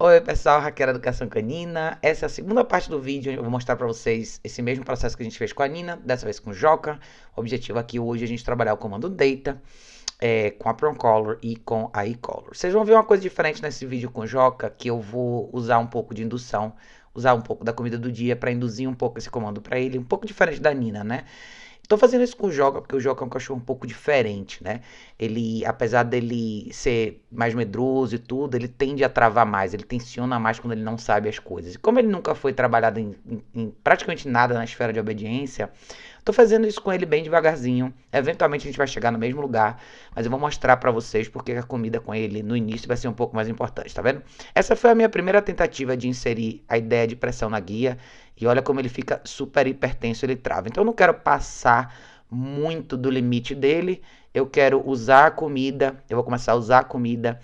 Oi pessoal, Raquel Educação Canina. Essa é a segunda parte do vídeo eu vou mostrar para vocês esse mesmo processo que a gente fez com a Nina, dessa vez com o Joca. O objetivo aqui hoje é a gente trabalhar o comando data é, com a Proncolor e com a eColor. Vocês vão ver uma coisa diferente nesse vídeo com o Joca, que eu vou usar um pouco de indução, usar um pouco da comida do dia para induzir um pouco esse comando para ele, um pouco diferente da Nina, né? Tô fazendo isso com o Joca, porque o Joca é um cachorro um pouco diferente, né? Ele, apesar dele ser mais medroso e tudo, ele tende a travar mais, ele tensiona mais quando ele não sabe as coisas. E como ele nunca foi trabalhado em, em, em praticamente nada na esfera de obediência, Tô fazendo isso com ele bem devagarzinho. Eventualmente a gente vai chegar no mesmo lugar, mas eu vou mostrar para vocês porque a comida com ele no início vai ser um pouco mais importante, tá vendo? Essa foi a minha primeira tentativa de inserir a ideia de pressão na guia e olha como ele fica super hipertenso, ele trava. Então eu não quero passar muito do limite dele. Eu quero usar a comida, eu vou começar a usar a comida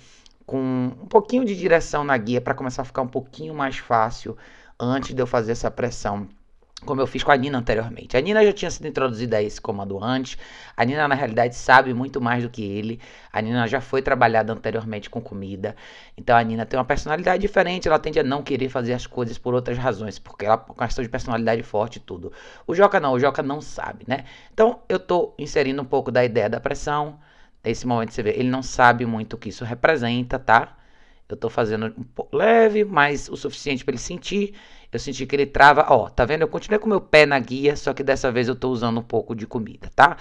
com um pouquinho de direção na guia para começar a ficar um pouquinho mais fácil antes de eu fazer essa pressão como eu fiz com a Nina anteriormente. A Nina já tinha sido introduzida a esse comando antes. A Nina, na realidade, sabe muito mais do que ele. A Nina já foi trabalhada anteriormente com comida. Então a Nina tem uma personalidade diferente. Ela tende a não querer fazer as coisas por outras razões, porque ela é uma questão de personalidade forte e tudo. O Joca não, o Joca não sabe, né? Então eu tô inserindo um pouco da ideia da pressão. Nesse momento você vê, ele não sabe muito o que isso representa, tá? Eu tô fazendo um leve, mas o suficiente para ele sentir. Eu senti que ele trava, ó, tá vendo? Eu continuei com meu pé na guia, só que dessa vez eu tô usando um pouco de comida, tá?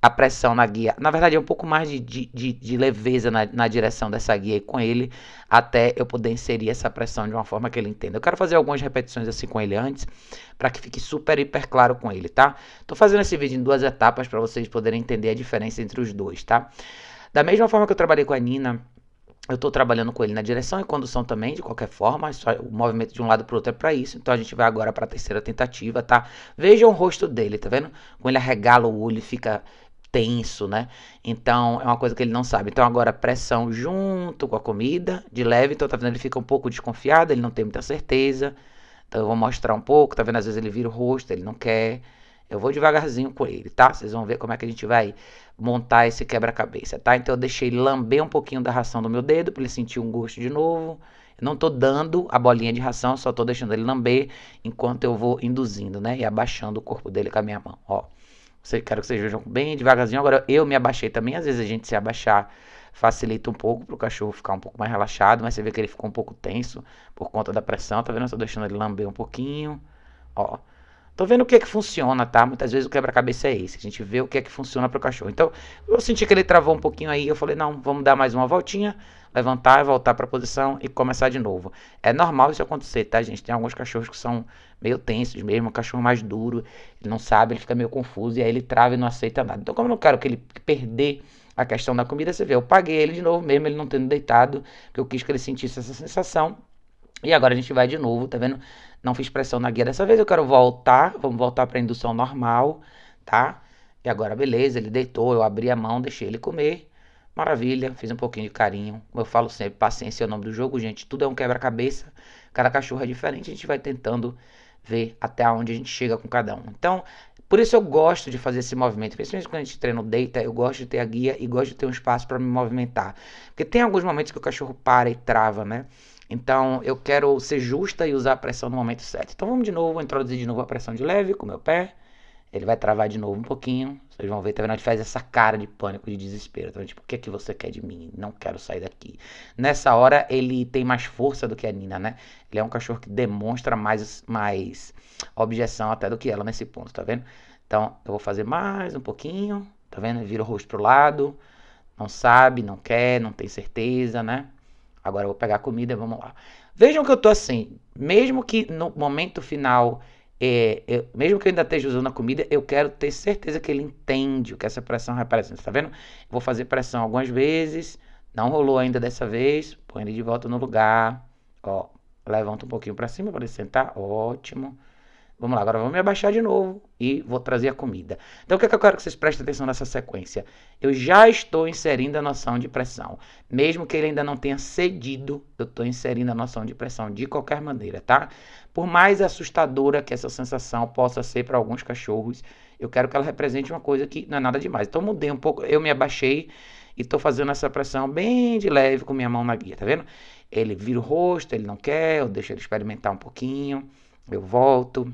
A pressão na guia, na verdade é um pouco mais de, de, de leveza na, na direção dessa guia e com ele, até eu poder inserir essa pressão de uma forma que ele entenda. Eu quero fazer algumas repetições assim com ele antes, para que fique super, hiper claro com ele, tá? Tô fazendo esse vídeo em duas etapas para vocês poderem entender a diferença entre os dois, tá? Da mesma forma que eu trabalhei com a Nina eu estou trabalhando com ele na direção e condução também, de qualquer forma, só o movimento de um lado para o outro é para isso. Então a gente vai agora para a terceira tentativa, tá? Vejam o rosto dele, tá vendo? Quando ele arregala o olho, fica tenso, né? Então é uma coisa que ele não sabe. Então agora pressão junto com a comida, de leve, então tá vendo? Ele fica um pouco desconfiado, ele não tem muita certeza. Então eu vou mostrar um pouco, tá vendo? Às vezes ele vira o rosto, ele não quer. Eu vou devagarzinho com ele, tá? Vocês vão ver como é que a gente vai montar esse quebra-cabeça, tá? Então eu deixei ele lamber um pouquinho da ração do meu dedo para ele sentir um gosto de novo. Eu não tô dando a bolinha de ração, só tô deixando ele lamber enquanto eu vou induzindo, né? E abaixando o corpo dele com a minha mão, ó. Quero que vocês vejam bem devagarzinho. Agora eu me abaixei também, às vezes a gente se abaixar facilita um pouco para o cachorro ficar um pouco mais relaxado, mas você vê que ele ficou um pouco tenso por conta da pressão, tá vendo? Eu tô deixando ele lamber um pouquinho, ó. Tô vendo o que é que funciona, tá? Muitas vezes o quebra-cabeça é esse. A gente vê o que é que funciona para o cachorro. Então, eu senti que ele travou um pouquinho aí. Eu falei, não, vamos dar mais uma voltinha, levantar e voltar para a posição e começar de novo. É normal isso acontecer, tá, gente? Tem alguns cachorros que são meio tensos mesmo, cachorro mais duro, ele não sabe, ele fica meio confuso e aí ele trava e não aceita nada. Então, como eu não quero que ele perder a questão da comida, você vê, eu paguei ele de novo mesmo, ele não tendo deitado, porque eu quis que ele sentisse essa sensação e agora a gente vai de novo, tá vendo? Não fiz pressão na guia dessa vez, eu quero voltar, vamos voltar para indução normal, tá? E agora, beleza, ele deitou, eu abri a mão, deixei ele comer. Maravilha, fiz um pouquinho de carinho. Como eu falo sempre, paciência é o nome do jogo, gente. Tudo é um quebra-cabeça. Cada cachorro é diferente, a gente vai tentando ver até onde a gente chega com cada um. Então, por isso eu gosto de fazer esse movimento, principalmente quando a gente treina o deita, eu gosto de ter a guia e gosto de ter um espaço para me movimentar. Porque tem alguns momentos que o cachorro para e trava, né? Então, eu quero ser justa e usar a pressão no momento certo. Então, vamos de novo, introduzir de novo a pressão de leve com o meu pé. Ele vai travar de novo um pouquinho. Vocês vão ver, tá vendo? Ele faz essa cara de pânico, de desespero. Tá tipo, o que é que você quer de mim? Não quero sair daqui. Nessa hora, ele tem mais força do que a Nina, né? Ele é um cachorro que demonstra mais, mais objeção até do que ela nesse ponto, tá vendo? Então, eu vou fazer mais um pouquinho. Tá vendo? Ele vira o rosto pro lado. Não sabe, não quer, não tem certeza, né? Agora eu vou pegar a comida, vamos lá. Vejam que eu tô assim, mesmo que no momento final, é, eu, mesmo que eu ainda esteja usando a comida, eu quero ter certeza que ele entende o que essa pressão representa. Tá vendo? Vou fazer pressão algumas vezes, não rolou ainda dessa vez, põe ele de volta no lugar, ó, levanta um pouquinho para cima para ele sentar, ótimo. Vamos lá, agora vou me abaixar de novo e vou trazer a comida. Então, o que, é que eu quero que vocês prestem atenção nessa sequência? Eu já estou inserindo a noção de pressão. Mesmo que ele ainda não tenha cedido, eu estou inserindo a noção de pressão de qualquer maneira, tá? Por mais assustadora que essa sensação possa ser para alguns cachorros, eu quero que ela represente uma coisa que não é nada demais. Então, mudei um pouco, eu me abaixei e estou fazendo essa pressão bem de leve com minha mão na guia, tá vendo? Ele vira o rosto, ele não quer, eu deixo ele experimentar um pouquinho, eu volto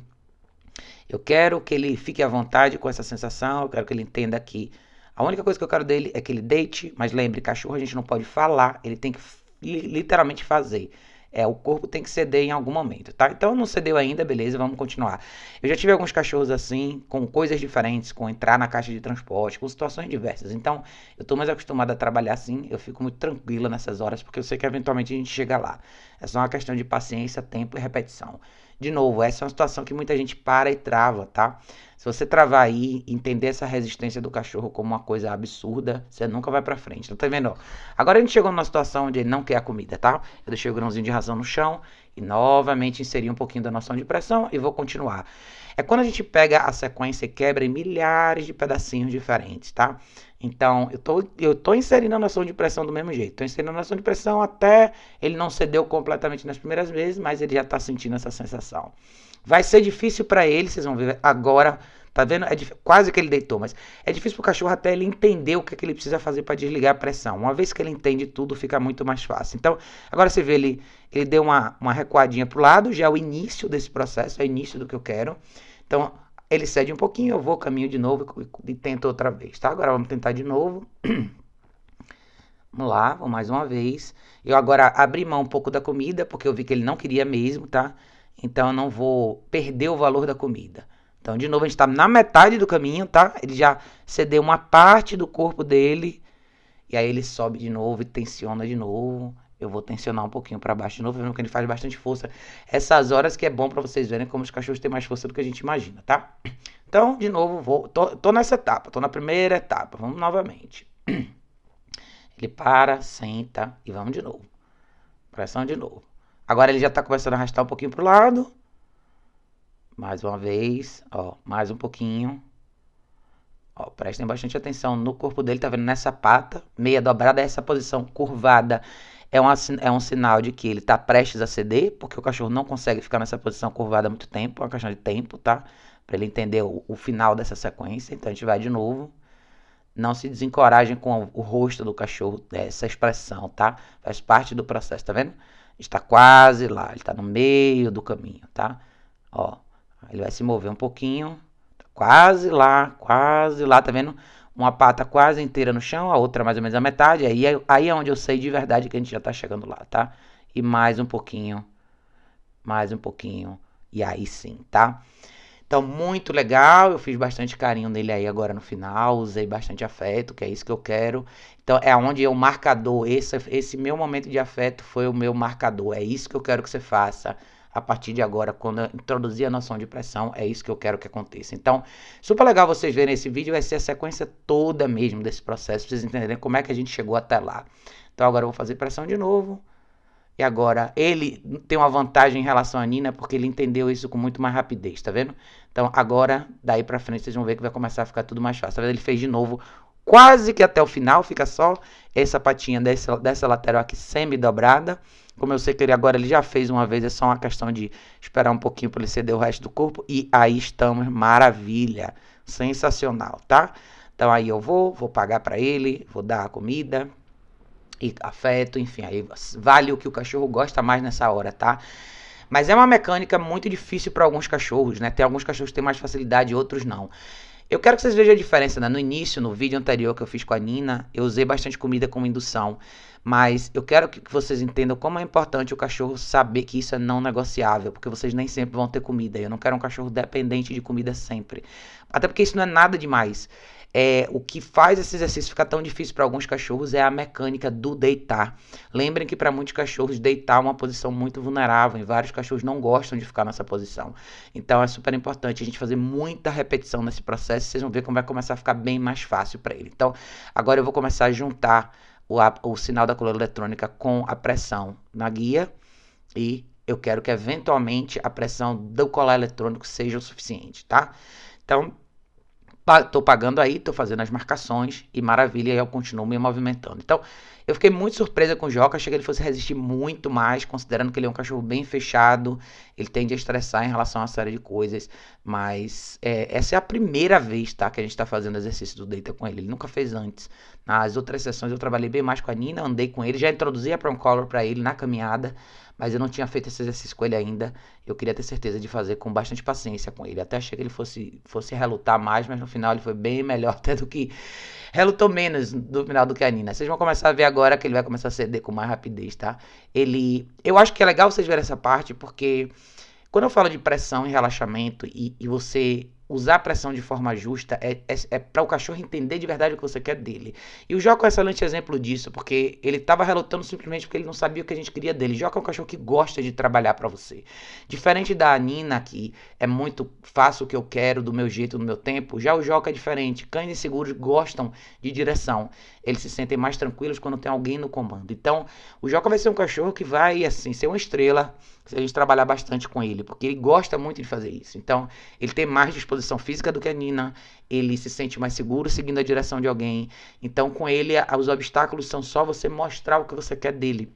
eu quero que ele fique à vontade com essa sensação, eu quero que ele entenda que a única coisa que eu quero dele é que ele deite, mas lembre, cachorro a gente não pode falar, ele tem que literalmente fazer. É, o corpo tem que ceder em algum momento, tá? Então não cedeu ainda, beleza, vamos continuar. Eu já tive alguns cachorros assim, com coisas diferentes, com entrar na caixa de transporte, com situações diversas. Então, eu tô mais acostumado a trabalhar assim, eu fico muito tranquila nessas horas, porque eu sei que eventualmente a gente chega lá. É só uma questão de paciência, tempo e repetição. De novo, essa é uma situação que muita gente para e trava, tá? Se você travar aí, entender essa resistência do cachorro como uma coisa absurda, você nunca vai para frente. tá vendo? Agora a gente chegou numa situação onde ele não quer a comida, tá? Eu deixei o grãozinho de razão no chão e novamente inseri um pouquinho da noção de pressão e vou continuar. É quando a gente pega a sequência e quebra em milhares de pedacinhos diferentes, tá? Então, eu tô, eu tô inserindo a noção de pressão do mesmo jeito. Estou inserindo a noção de pressão até ele não cedeu completamente nas primeiras vezes, mas ele já está sentindo essa sensação. Vai ser difícil para ele, vocês vão ver agora. Tá vendo? É quase que ele deitou, mas é difícil pro cachorro até ele entender o que, é que ele precisa fazer para desligar a pressão. Uma vez que ele entende tudo, fica muito mais fácil. Então, agora você vê, ele, ele deu uma, uma recuadinha pro lado, já é o início desse processo, é o início do que eu quero. Então, ele cede um pouquinho, eu vou, caminho de novo e tento outra vez, tá? Agora vamos tentar de novo. Vamos lá, vou mais uma vez. Eu agora abri mão um pouco da comida, porque eu vi que ele não queria mesmo, tá? Então eu não vou perder o valor da comida. Então, de novo, a gente está na metade do caminho, tá? Ele já cedeu uma parte do corpo dele. E aí ele sobe de novo e tensiona de novo. Eu vou tensionar um pouquinho para baixo de novo, vendo que ele faz bastante força. Essas horas que é bom para vocês verem como os cachorros têm mais força do que a gente imagina, tá? Então, de novo, vou, tô, tô nessa etapa, tô na primeira etapa. Vamos novamente. Ele para, senta e vamos de novo. Pressão de novo. Agora ele já tá começando a arrastar um pouquinho pro lado. Mais uma vez, ó, mais um pouquinho. Ó, prestem bastante atenção no corpo dele, tá vendo? Nessa pata, meia dobrada, essa posição curvada é, um é um sinal de que ele está prestes a ceder, porque o cachorro não consegue ficar nessa posição curvada há muito tempo, é uma questão de tempo, tá? Para ele entender o, o, final dessa sequência. Então a gente vai de novo. Não se desencorajem com o, o rosto do cachorro, essa expressão, tá? Faz parte do processo, tá vendo? Está quase lá, ele está no meio do caminho, tá? Ó, ele vai se mover um pouquinho, tá quase lá, quase lá, tá vendo? uma pata quase inteira no chão, a outra mais ou menos a metade. Aí é, aí é onde eu sei de verdade que a gente já tá chegando lá, tá? E mais um pouquinho, mais um pouquinho, e aí sim, tá? Então, muito legal. Eu fiz bastante carinho nele aí agora no final, usei bastante afeto, que é isso que eu quero. Então, é onde o marcador, esse, esse meu momento de afeto foi o meu marcador. É isso que eu quero que você faça a partir de agora, quando eu introduzir a noção de pressão, é isso que eu quero que aconteça. Então, super legal vocês verem esse vídeo, vai ser a sequência toda mesmo desse processo, pra vocês entenderem como é que a gente chegou até lá. Então, agora eu vou fazer pressão de novo. E agora, ele tem uma vantagem em relação a Nina, porque ele entendeu isso com muito mais rapidez, tá vendo? Então, agora, daí pra frente, vocês vão ver que vai começar a ficar tudo mais fácil. Tá vendo? Ele fez de novo quase que até o final, fica só essa patinha dessa, dessa lateral aqui semi-dobrada. Como eu sei que ele agora ele já fez uma vez, é só uma questão de esperar um pouquinho para ele ceder o resto do corpo. E aí estamos, maravilha, sensacional, tá? Então aí eu vou, vou pagar para ele, vou dar a comida e afeto, enfim, aí vale o que o cachorro gosta mais nessa hora, tá? Mas é uma mecânica muito difícil para alguns cachorros, né? Tem alguns cachorros que têm mais facilidade, outros não. Eu quero que vocês vejam a diferença, né? No início, no vídeo anterior que eu fiz com a Nina, eu usei bastante comida como indução. Mas eu quero que vocês entendam como é importante o cachorro saber que isso é não negociável, porque vocês nem sempre vão ter comida. Eu não quero um cachorro dependente de comida sempre. Até porque isso não é nada demais. É, o que faz esse exercício ficar tão difícil para alguns cachorros é a mecânica do deitar. Lembrem que para muitos cachorros deitar é uma posição muito vulnerável e vários cachorros não gostam de ficar nessa posição. Então é super importante a gente fazer muita repetição nesse processo, vocês vão ver como vai começar a ficar bem mais fácil para ele. Então agora eu vou começar a juntar o, o sinal da coluna eletrônica com a pressão na guia e eu quero que eventualmente a pressão do colar eletrônico seja o suficiente, tá? Então, estou pagando aí, estou fazendo as marcações e maravilha, eu continuo me movimentando. Então, eu fiquei muito surpresa com o Joca, achei que ele fosse resistir muito mais, considerando que ele é um cachorro bem fechado, ele tende a estressar em relação a uma série de coisas, mas é, essa é a primeira vez, tá, que a gente está fazendo exercício do Deita com ele, ele nunca fez antes. Nas outras sessões eu trabalhei bem mais com a Nina, andei com ele, já introduzi a Prom Collar pra ele na caminhada, mas eu não tinha feito esse exercício com ele ainda. Eu queria ter certeza de fazer com bastante paciência com ele. Até achei que ele fosse, fosse relutar mais, mas no final ele foi bem melhor até do que. Relutou menos no final do que a Nina. Vocês vão começar a ver agora agora que ele vai começar a ceder com mais rapidez, tá? Ele. Eu acho que é legal vocês verem essa parte, porque quando eu falo de pressão e relaxamento e, e você usar a pressão de forma justa, é, é, é para o cachorro entender de verdade o que você quer dele. E o Joca é um excelente exemplo disso, porque ele estava relutando simplesmente porque ele não sabia o que a gente queria dele. Joca é um cachorro que gosta de trabalhar para você. Diferente da Nina, que é muito fácil o que eu quero, do meu jeito, no meu tempo, já o Joca é diferente. Cães inseguros gostam de direção. Eles se sentem mais tranquilos quando tem alguém no comando. Então, o Joca vai ser um cachorro que vai, assim, ser uma estrela se a gente trabalhar bastante com ele, porque ele gosta muito de fazer isso. Então, ele tem mais disposição física do que a Nina, ele se sente mais seguro seguindo a direção de alguém. Então, com ele, os obstáculos são só você mostrar o que você quer dele.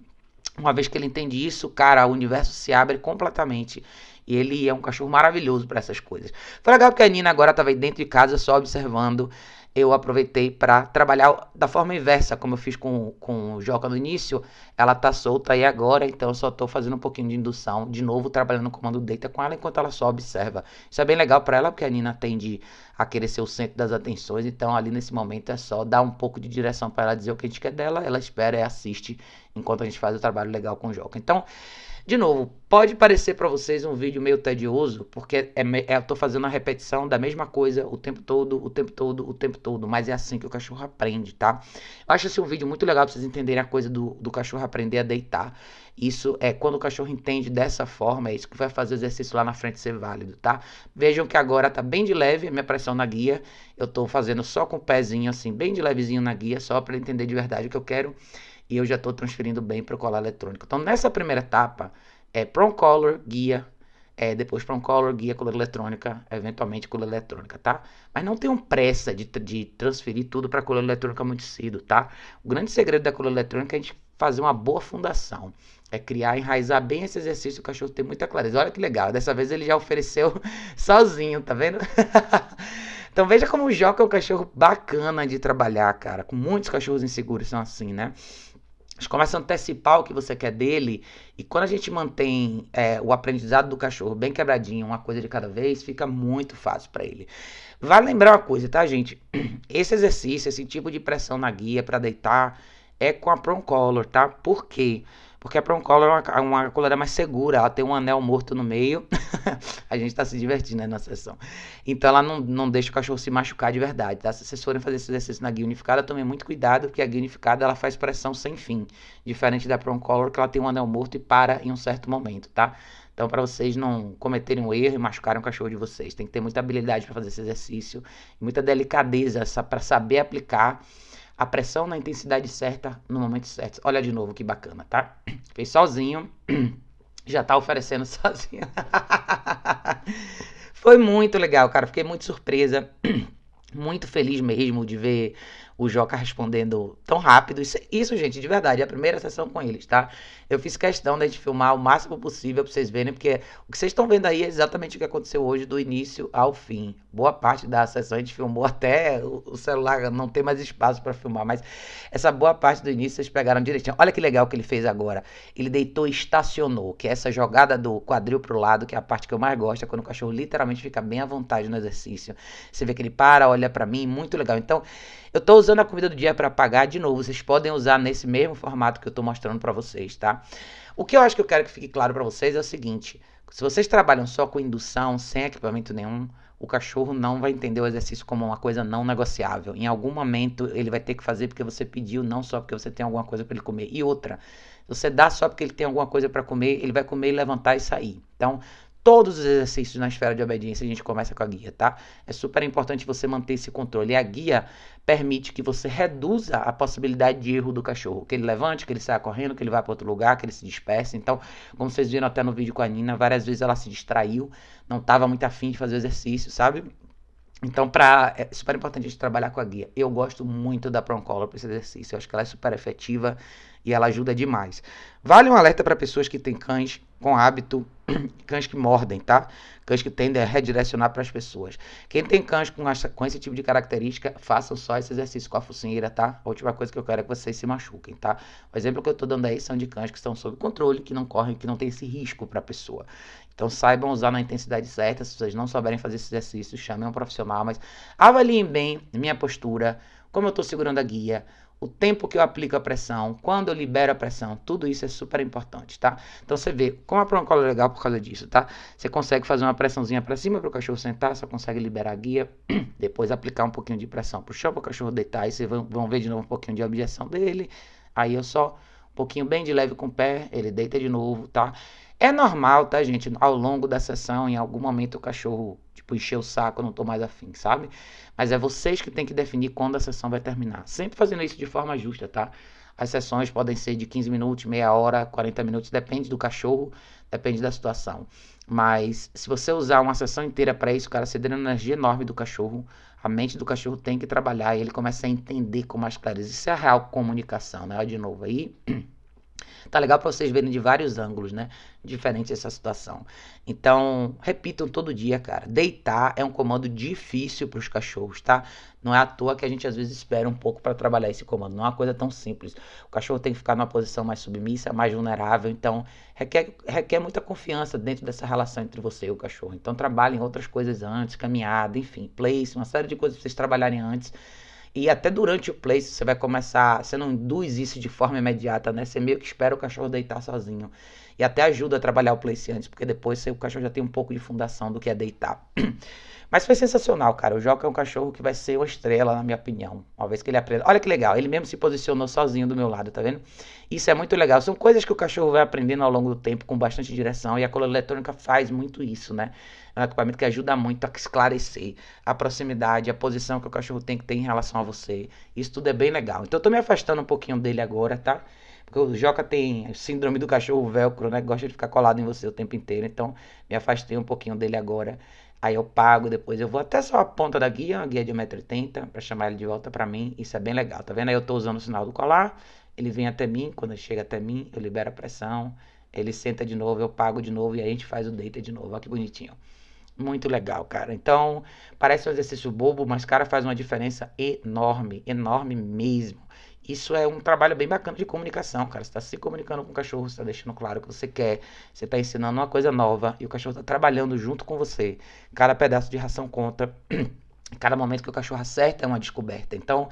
Uma vez que ele entende isso, cara, o universo se abre completamente. E ele é um cachorro maravilhoso para essas coisas. Foi legal porque a Nina agora estava dentro de casa só observando eu aproveitei para trabalhar da forma inversa, como eu fiz com, com o Joca no início, ela tá solta aí agora, então eu só estou fazendo um pouquinho de indução, de novo trabalhando o comando deita com ela enquanto ela só observa. Isso é bem legal para ela, porque a Nina tende a querer ser o centro das atenções, então ali nesse momento é só dar um pouco de direção para ela dizer o que a gente quer dela, ela espera e assiste enquanto a gente faz o trabalho legal com o Joca. Então, de novo, pode parecer para vocês um vídeo meio tedioso, porque é, é, eu tô fazendo a repetição da mesma coisa o tempo todo, o tempo todo, o tempo todo, mas é assim que o cachorro aprende, tá? Eu acho esse um vídeo muito legal pra vocês entenderem a coisa do, do cachorro aprender a deitar. Isso é quando o cachorro entende dessa forma, é isso que vai fazer o exercício lá na frente ser válido, tá? Vejam que agora tá bem de leve a minha pressão na guia. Eu tô fazendo só com o pezinho assim, bem de levezinho na guia, só para entender de verdade o que eu quero e eu já estou transferindo bem para o colar eletrônico. Então, nessa primeira etapa, é Prom Color, guia, é, depois Prom Color, guia, cola eletrônica, eventualmente cola eletrônica, tá? Mas não tenham pressa de, de transferir tudo para cola eletrônica muito cedo, tá? O grande segredo da cola eletrônica é a gente fazer uma boa fundação. É criar, enraizar bem esse exercício, o cachorro tem muita clareza. Olha que legal, dessa vez ele já ofereceu sozinho, tá vendo? Então veja como o Joca é um cachorro bacana de trabalhar, cara. Com muitos cachorros inseguros são assim, né? A gente começa a antecipar o que você quer dele. E quando a gente mantém é, o aprendizado do cachorro bem quebradinho, uma coisa de cada vez, fica muito fácil para ele. Vale lembrar uma coisa, tá, gente? Esse exercício, esse tipo de pressão na guia para deitar, é com a Prong Collar, tá? Por quê? Porque a Prong Collar é uma, uma coleira mais segura, ela tem um anel morto no meio. a gente está se divertindo né, na sessão. Então ela não, não deixa o cachorro se machucar de verdade, tá? Se vocês forem fazer esse exercício na guia unificada, tomem muito cuidado, porque a guia unificada ela faz pressão sem fim. Diferente da Prong Collar, que ela tem um anel morto e para em um certo momento, tá? Então, para vocês não cometerem um erro e machucarem o cachorro de vocês, tem que ter muita habilidade para fazer esse exercício, muita delicadeza para saber aplicar a pressão na intensidade certa no momento certo. Olha de novo que bacana, tá? Fez sozinho. já tá oferecendo sozinha. Foi muito legal, cara. Fiquei muito surpresa, muito feliz mesmo de ver o Joca respondendo tão rápido. Isso, isso, gente, de verdade, é a primeira sessão com eles, tá? Eu fiz questão da gente filmar o máximo possível pra vocês verem, porque o que vocês estão vendo aí é exatamente o que aconteceu hoje, do início ao fim. Boa parte da sessão a gente filmou até o celular não ter mais espaço para filmar, mas essa boa parte do início vocês pegaram direitinho. Olha que legal que ele fez agora. Ele deitou e estacionou, que é essa jogada do quadril pro lado, que é a parte que eu mais gosto, é quando o cachorro literalmente fica bem à vontade no exercício. Você vê que ele para, olha para mim, muito legal. Então, eu tô usando a comida do dia para pagar de novo. Vocês podem usar nesse mesmo formato que eu estou mostrando para vocês, tá? O que eu acho que eu quero que fique claro para vocês é o seguinte: se vocês trabalham só com indução, sem equipamento nenhum, o cachorro não vai entender o exercício como uma coisa não negociável. Em algum momento ele vai ter que fazer porque você pediu, não só porque você tem alguma coisa para ele comer. E outra, você dá só porque ele tem alguma coisa para comer, ele vai comer, levantar e sair. Então, todos os exercícios na esfera de obediência a gente começa com a guia, tá? É super importante você manter esse controle. A guia permite que você reduza a possibilidade de erro do cachorro, que ele levante, que ele saia correndo, que ele vá para outro lugar, que ele se disperse. Então, como vocês viram até no vídeo com a Nina, várias vezes ela se distraiu, não estava muito afim de fazer o exercício, sabe? Então, pra, é super importante a gente trabalhar com a guia. Eu gosto muito da Proncolor para esse exercício. Eu acho que ela é super efetiva e ela ajuda demais. Vale um alerta para pessoas que têm cães com hábito cães que mordem, tá? Cães que tendem a redirecionar para as pessoas. Quem tem cães com, essa, com esse tipo de característica, façam só esse exercício com a focinheira, tá? A última coisa que eu quero é que vocês se machuquem, tá? O exemplo que eu estou dando aí são de cães que estão sob controle, que não correm, que não tem esse risco para a pessoa. Então saibam usar na intensidade certa. Se vocês não souberem fazer esse exercício, chamem um profissional, mas avaliem bem minha postura, como eu estou segurando a guia, o tempo que eu aplico a pressão, quando eu libero a pressão, tudo isso é super importante, tá? Então você vê, como a proncola é legal por causa disso, tá? Você consegue fazer uma pressãozinha para cima para o cachorro sentar, você consegue liberar a guia, depois aplicar um pouquinho de pressão pro chão para o cachorro deitar, e vocês vão, vão ver de novo um pouquinho de objeção dele, aí eu só um pouquinho bem de leve com o pé, ele deita de novo, tá? É normal, tá, gente? Ao longo da sessão, em algum momento o cachorro tipo, encher o saco, não tô mais afim, sabe? Mas é vocês que tem que definir quando a sessão vai terminar. Sempre fazendo isso de forma justa, tá? As sessões podem ser de 15 minutos, meia hora, 40 minutos, depende do cachorro, depende da situação. Mas se você usar uma sessão inteira para isso, cara, você energia enorme do cachorro. A mente do cachorro tem que trabalhar e ele começa a entender com mais clareza. Isso é a real comunicação, né? De novo aí. Tá legal para vocês verem de vários ângulos, né? Diferente essa situação. Então, repitam todo dia, cara. Deitar é um comando difícil para os cachorros, tá? Não é à toa que a gente às vezes espera um pouco para trabalhar esse comando. Não é uma coisa tão simples. O cachorro tem que ficar numa posição mais submissa, mais vulnerável. Então, requer, requer muita confiança dentro dessa relação entre você e o cachorro. Então, trabalhem outras coisas antes, caminhada, enfim, place, uma série de coisas pra vocês trabalharem antes e até durante o play, você vai começar, você não induz isso de forma imediata, né? Você meio que espera o cachorro deitar sozinho. E até ajuda a trabalhar o place antes, porque depois você, o cachorro já tem um pouco de fundação do que é deitar. Mas foi sensacional, cara. O Joca é um cachorro que vai ser uma estrela, na minha opinião. Uma vez que ele aprende. Olha que legal, ele mesmo se posicionou sozinho do meu lado, tá vendo? Isso é muito legal. São coisas que o cachorro vai aprendendo ao longo do tempo, com bastante direção. E a cola eletrônica faz muito isso, né? É um equipamento que ajuda muito a esclarecer a proximidade, a posição que o cachorro tem que ter em relação a você. Isso tudo é bem legal. Então eu tô me afastando um pouquinho dele agora, tá? Porque o Joca tem síndrome do cachorro velcro, né? Gosta de ficar colado em você o tempo inteiro. Então me afastei um pouquinho dele agora. Aí eu pago depois. Eu vou até só a ponta da guia, a guia de 1,80m, para chamar ele de volta para mim. Isso é bem legal, tá vendo? Aí eu tô usando o sinal do colar, ele vem até mim. Quando ele chega até mim, eu libero a pressão. Ele senta de novo, eu pago de novo e a gente faz o deita de novo. Olha que bonitinho muito legal, cara. Então, parece um exercício bobo, mas, cara, faz uma diferença enorme, enorme mesmo. Isso é um trabalho bem bacana de comunicação, cara. Você está se comunicando com o cachorro, você está deixando claro o que você quer, você está ensinando uma coisa nova e o cachorro está trabalhando junto com você. Cada pedaço de ração conta, cada momento que o cachorro acerta é uma descoberta. Então,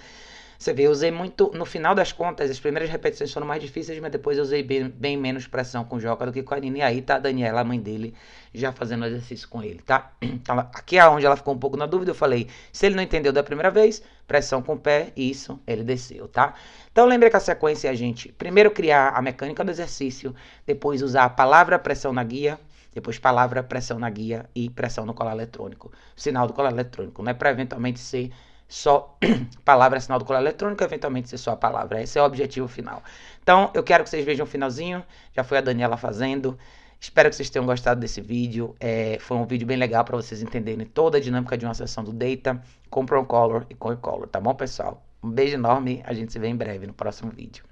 você vê, eu usei muito. No final das contas, as primeiras repetições foram mais difíceis, mas depois eu usei bem, bem menos pressão com o Joca do que com a Nina. E aí tá a Daniela, a mãe dele, já fazendo exercício com ele, tá? Então, aqui é onde ela ficou um pouco na dúvida. Eu falei, se ele não entendeu da primeira vez, pressão com o pé, isso, ele desceu, tá? Então, lembra que a sequência é a gente primeiro criar a mecânica do exercício, depois usar a palavra pressão na guia, depois palavra pressão na guia e pressão no colar eletrônico, sinal do colar eletrônico, né? Para eventualmente ser só palavra é sinal do colar eletrônico, eventualmente ser só a palavra. Esse é o objetivo final. Então, eu quero que vocês vejam o finalzinho. Já foi a Daniela fazendo. Espero que vocês tenham gostado desse vídeo. É, foi um vídeo bem legal para vocês entenderem toda a dinâmica de uma sessão do Data com Procolor e com Color, tá bom, pessoal? Um beijo enorme. A gente se vê em breve no próximo vídeo.